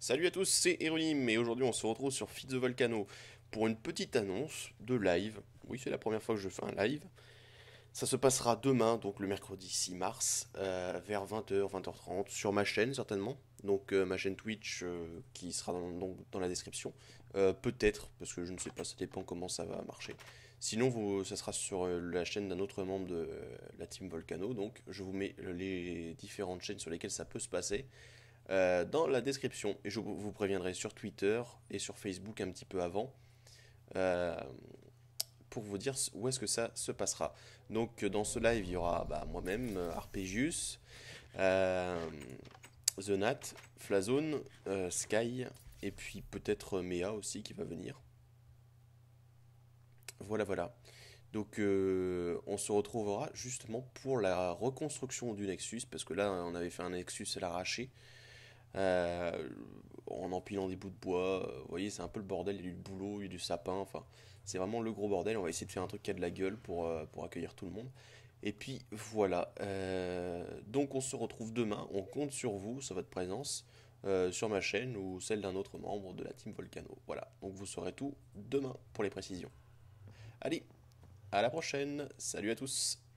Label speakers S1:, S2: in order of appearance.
S1: Salut à tous, c'est Héronyme et aujourd'hui on se retrouve sur Feed the Volcano pour une petite annonce de live. Oui, c'est la première fois que je fais un live. Ça se passera demain, donc le mercredi 6 mars, euh, vers 20h, 20h30, sur ma chaîne certainement. Donc euh, ma chaîne Twitch euh, qui sera dans, la description. Peut-être, parce que je ne sais pas, ça dépend comment ça va marcher. Sinon, ça sera sur la chaîne d'un autre membre de la team Volcano. Donc je vous mets les différentes chaînes sur lesquelles ça peut se passer. Euh, dans la description. Et je vous préviendrai sur Twitter et sur Facebook un petit peu avant euh, pour vous dire où est-ce que ça se passera. Donc euh, dans ce live, il y aura bah, moi-même, Arpegius, The Nat, Flazone, Sky et puis peut-être Mea aussi qui va venir. Voilà, voilà. Donc on se retrouvera justement pour la reconstruction du Nexus, parce que là on avait fait un Nexus à l'arraché, euh, en empilant des bouts de bois. Euh, vous voyez, c'est un peu le bordel. Il y a du boulot, il y a du sapin. Enfin, c'est vraiment le gros bordel. On va essayer de faire un truc qui a de la gueule pour, euh, pour accueillir tout le monde. Et puis voilà. donc on se retrouve demain. On compte sur vous, sur votre présence, sur ma chaîne ou celle d'un autre membre de la team Volcano. Voilà. Donc vous saurez tout demain pour les précisions. Allez, à la prochaine. Salut à tous.